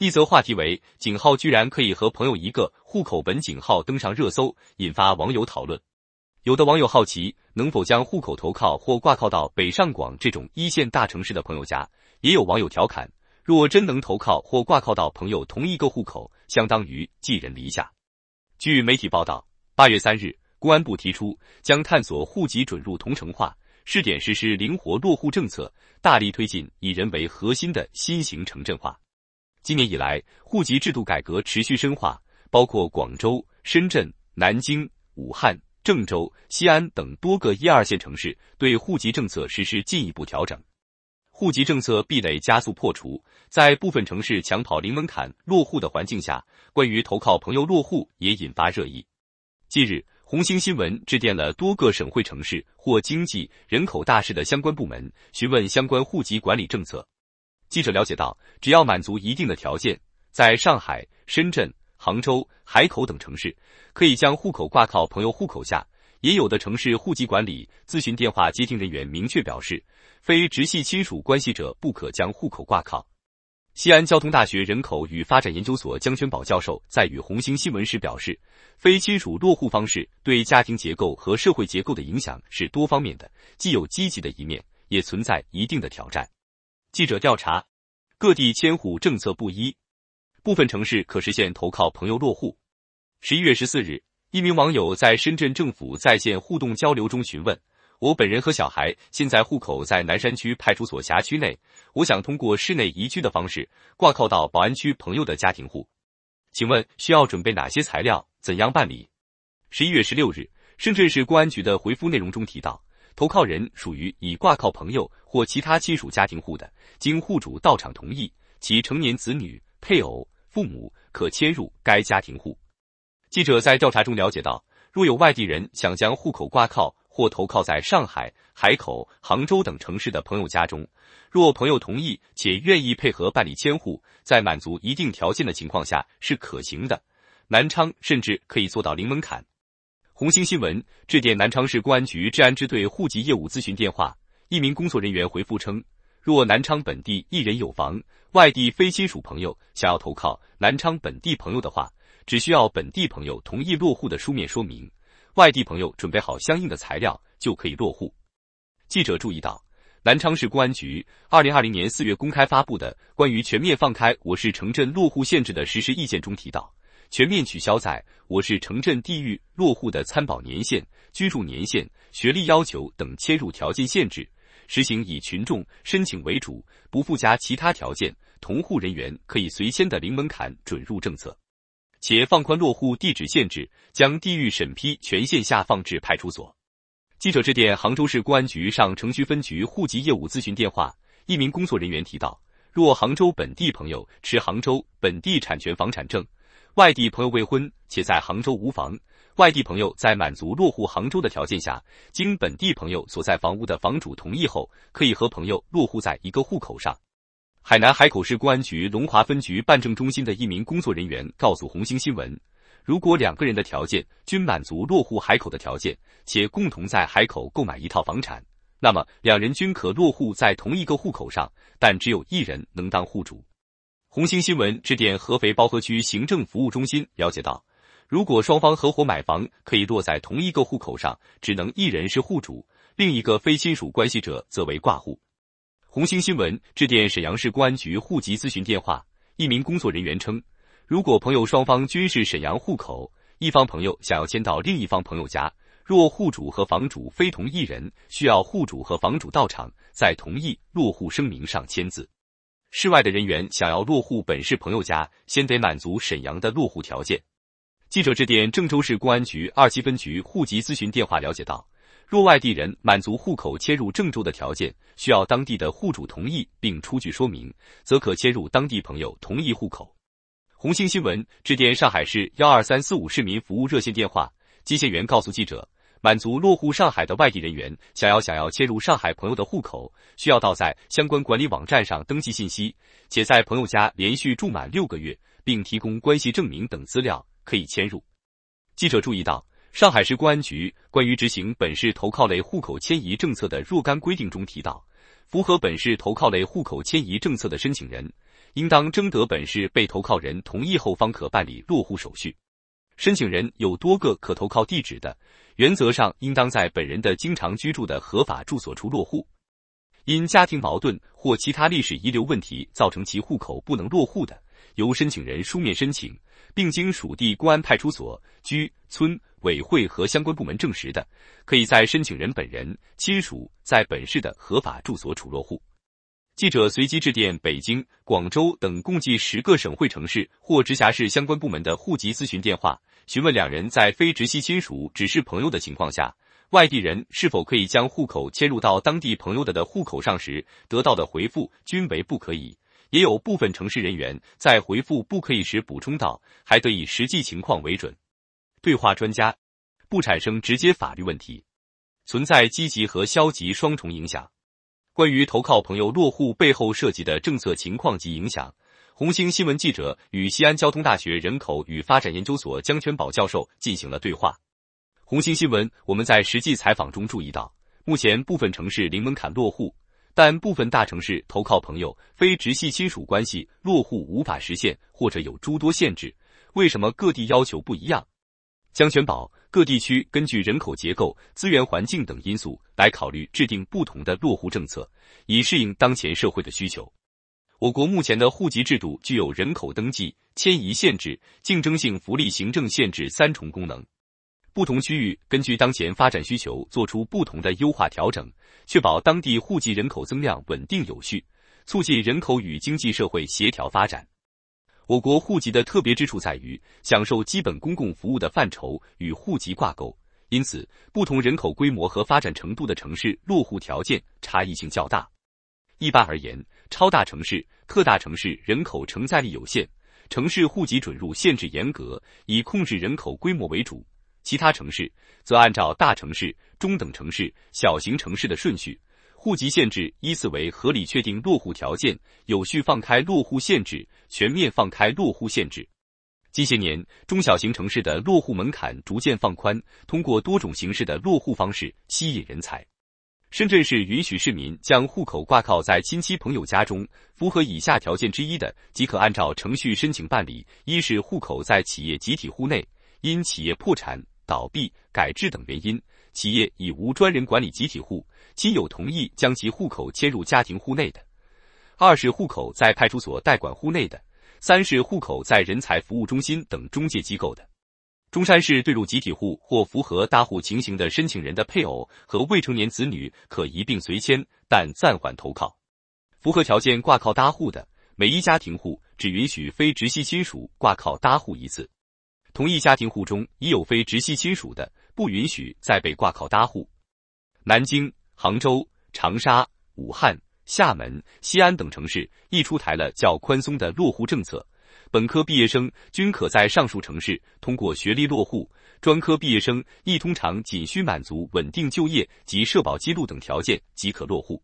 一则话题为“井号居然可以和朋友一个户口本井号登上热搜”，引发网友讨论。有的网友好奇能否将户口投靠或挂靠到北上广这种一线大城市的朋友家，也有网友调侃：若真能投靠或挂靠到朋友同一个户口，相当于寄人篱下。据媒体报道，八月三日，公安部提出将探索户籍准入同城化试点，实施灵活落户政策，大力推进以人为核心的新型城镇化。今年以来，户籍制度改革持续深化，包括广州、深圳、南京、武汉、郑州、西安等多个一二线城市对户籍政策实施进一步调整，户籍政策壁垒加速破除。在部分城市抢跑零门槛落户的环境下，关于投靠朋友落户也引发热议。近日，红星新闻致电了多个省会城市或经济人口大市的相关部门，询问相关户籍管理政策。记者了解到，只要满足一定的条件，在上海、深圳、杭州、海口等城市，可以将户口挂靠朋友户口下。也有的城市户籍管理咨询电话接听人员明确表示，非直系亲属关系者不可将户口挂靠。西安交通大学人口与发展研究所江全宝教授在与红星新闻时表示，非亲属落户方式对家庭结构和社会结构的影响是多方面的，既有积极的一面，也存在一定的挑战。记者调查，各地迁户政策不一，部分城市可实现投靠朋友落户。十一月十四日，一名网友在深圳政府在线互动交流中询问：“我本人和小孩现在户口在南山区派出所辖区内，我想通过市内移居的方式挂靠到宝安区朋友的家庭户，请问需要准备哪些材料，怎样办理？”十一月十六日，深圳市公安局的回复内容中提到。投靠人属于已挂靠朋友或其他亲属家庭户的，经户主到场同意，其成年子女、配偶、父母可迁入该家庭户。记者在调查中了解到，若有外地人想将户口挂靠或投靠在上海、海口、杭州等城市的朋友家中，若朋友同意且愿意配合办理迁户，在满足一定条件的情况下是可行的。南昌甚至可以做到零门槛。红星新闻致电南昌市公安局治安支队户籍业务咨询电话，一名工作人员回复称，若南昌本地一人有房，外地非亲属朋友想要投靠南昌本地朋友的话，只需要本地朋友同意落户的书面说明，外地朋友准备好相应的材料就可以落户。记者注意到，南昌市公安局二零二零年四月公开发布的《关于全面放开我市城镇落户限制的实施意见》中提到。全面取消在我市城镇地域落户的参保年限、居住年限、学历要求等迁入条件限制，实行以群众申请为主、不附加其他条件、同户人员可以随迁的零门槛准入政策，且放宽落户地址限制，将地域审批权限下放至派出所。记者致电杭州市公安局上城区分局户籍业务咨询电话，一名工作人员提到，若杭州本地朋友持杭州本地产权房产证。外地朋友未婚且在杭州无房，外地朋友在满足落户杭州的条件下，经本地朋友所在房屋的房主同意后，可以和朋友落户在一个户口上。海南海口市公安局龙华分局办证中心的一名工作人员告诉红星新闻，如果两个人的条件均满足落户海口的条件，且共同在海口购买一套房产，那么两人均可落户在同一个户口上，但只有一人能当户主。红星新闻致电合肥包河区行政服务中心了解到，如果双方合伙买房，可以落在同一个户口上，只能一人是户主，另一个非亲属关系者则为挂户。红星新闻致电沈阳市公安局户籍咨询电话，一名工作人员称，如果朋友双方均是沈阳户口，一方朋友想要迁到另一方朋友家，若户主和房主非同一人，需要户主和房主到场，在同意落户声明上签字。市外的人员想要落户本市朋友家，先得满足沈阳的落户条件。记者致电郑州市公安局二七分局户籍咨询电话了解到，若外地人满足户口迁入郑州的条件，需要当地的户主同意并出具说明，则可迁入当地朋友同一户口。红星新闻致电上海市幺二三四五市民服务热线电话，接线员告诉记者。满足落户上海的外地人员想要想要迁入上海朋友的户口，需要到在相关管理网站上登记信息，且在朋友家连续住满六个月，并提供关系证明等资料，可以迁入。记者注意到，上海市公安局关于执行本市投靠类户口迁移政策的若干规定中提到，符合本市投靠类户口迁移政策的申请人，应当征得本市被投靠人同意后，方可办理落户手续。申请人有多个可投靠地址的，原则上应当在本人的经常居住的合法住所处落户。因家庭矛盾或其他历史遗留问题造成其户口不能落户的，由申请人书面申请，并经属地公安派出所、居村委会和相关部门证实的，可以在申请人本人亲属在本市的合法住所处落户。记者随机致电北京、广州等共计十个省会城市或直辖市相关部门的户籍咨询电话，询问两人在非直系亲属只是朋友的情况下，外地人是否可以将户口迁入到当地朋友的的户口上时，得到的回复均为不可以。也有部分城市人员在回复不可以时补充到，还得以实际情况为准。对话专家，不产生直接法律问题，存在积极和消极双重影响。关于投靠朋友落户背后涉及的政策情况及影响，红星新闻记者与西安交通大学人口与发展研究所江全宝教授进行了对话。红星新闻，我们在实际采访中注意到，目前部分城市零门槛落户，但部分大城市投靠朋友、非直系亲属关系落户无法实现或者有诸多限制。为什么各地要求不一样？江全宝。各地区根据人口结构、资源环境等因素来考虑制定不同的落户政策，以适应当前社会的需求。我国目前的户籍制度具有人口登记、迁移限制、竞争性福利、行政限制三重功能。不同区域根据当前发展需求做出不同的优化调整，确保当地户籍人口增量稳定有序，促进人口与经济社会协调发展。我国户籍的特别之处在于，享受基本公共服务的范畴与户籍挂钩，因此不同人口规模和发展程度的城市落户条件差异性较大。一般而言，超大城市、特大城市人口承载力有限，城市户籍准入限制严格，以控制人口规模为主；其他城市则按照大城市、中等城市、小型城市的顺序。户籍限制依次为合理确定落户条件，有序放开落户限制，全面放开落户限制。近些年，中小型城市的落户门槛逐渐放宽，通过多种形式的落户方式吸引人才。深圳市允许市民将户口挂靠在亲戚朋友家中，符合以下条件之一的，即可按照程序申请办理：一是户口在企业集体户内，因企业破产、倒闭、改制等原因。企业已无专人管理集体户，亲友同意将其户口迁入家庭户内的；二是户口在派出所代管户内的；三是户口在人才服务中心等中介机构的。中山市对入集体户或符合搭户情形的申请人的配偶和未成年子女可一并随迁，但暂缓投靠。符合条件挂靠搭户的，每一家庭户只允许非直系亲属挂靠搭户一次。同一家庭户中已有非直系亲属的，不允许再被挂靠搭户。南京、杭州、长沙、武汉、厦门、西安等城市，亦出台了较宽松的落户政策，本科毕业生均可在上述城市通过学历落户；专科毕业生亦通常仅需满足稳定就业及社保记录等条件即可落户。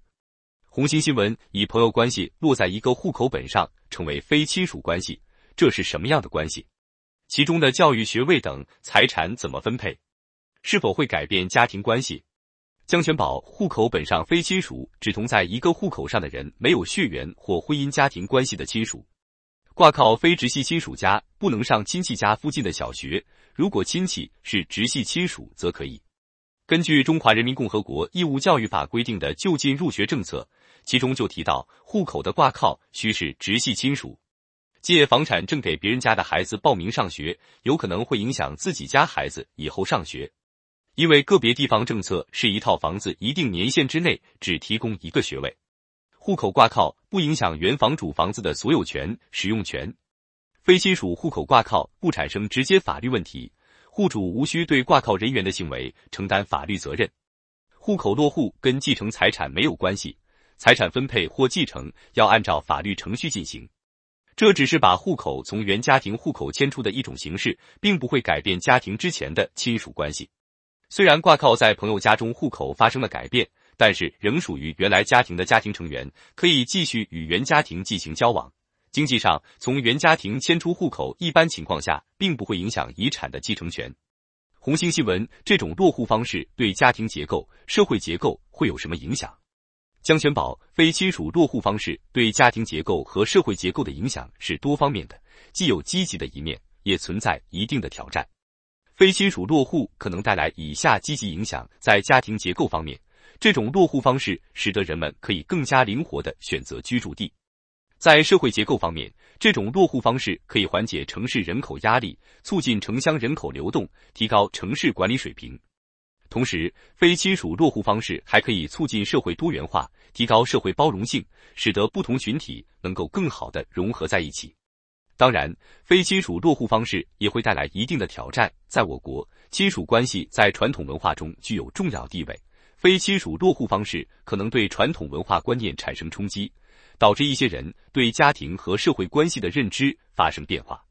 红星新闻：以朋友关系落在一个户口本上，成为非亲属关系，这是什么样的关系？其中的教育学位等财产怎么分配？是否会改变家庭关系？江全宝户口本上非亲属只同在一个户口上的人，没有血缘或婚姻家庭关系的亲属，挂靠非直系亲属家不能上亲戚家附近的小学。如果亲戚是直系亲属，则可以。根据《中华人民共和国义务教育法》规定的就近入学政策，其中就提到户口的挂靠需是直系亲属。借房产证给别人家的孩子报名上学，有可能会影响自己家孩子以后上学，因为个别地方政策是一套房子一定年限之内只提供一个学位。户口挂靠不影响原房主房子的所有权、使用权。非亲属户口挂靠不产生直接法律问题，户主无需对挂靠人员的行为承担法律责任。户口落户跟继承财产没有关系，财产分配或继承要按照法律程序进行。这只是把户口从原家庭户口迁出的一种形式，并不会改变家庭之前的亲属关系。虽然挂靠在朋友家中，户口发生了改变，但是仍属于原来家庭的家庭成员，可以继续与原家庭进行交往。经济上，从原家庭迁出户口，一般情况下并不会影响遗产的继承权。红星新闻，这种落户方式对家庭结构、社会结构会有什么影响？江全宝，非亲属落户方式对家庭结构和社会结构的影响是多方面的，既有积极的一面，也存在一定的挑战。非亲属落户可能带来以下积极影响：在家庭结构方面，这种落户方式使得人们可以更加灵活的选择居住地；在社会结构方面，这种落户方式可以缓解城市人口压力，促进城乡人口流动，提高城市管理水平。同时，非亲属落户方式还可以促进社会多元化。提高社会包容性，使得不同群体能够更好的融合在一起。当然，非亲属落户方式也会带来一定的挑战。在我国，亲属关系在传统文化中具有重要地位，非亲属落户方式可能对传统文化观念产生冲击，导致一些人对家庭和社会关系的认知发生变化。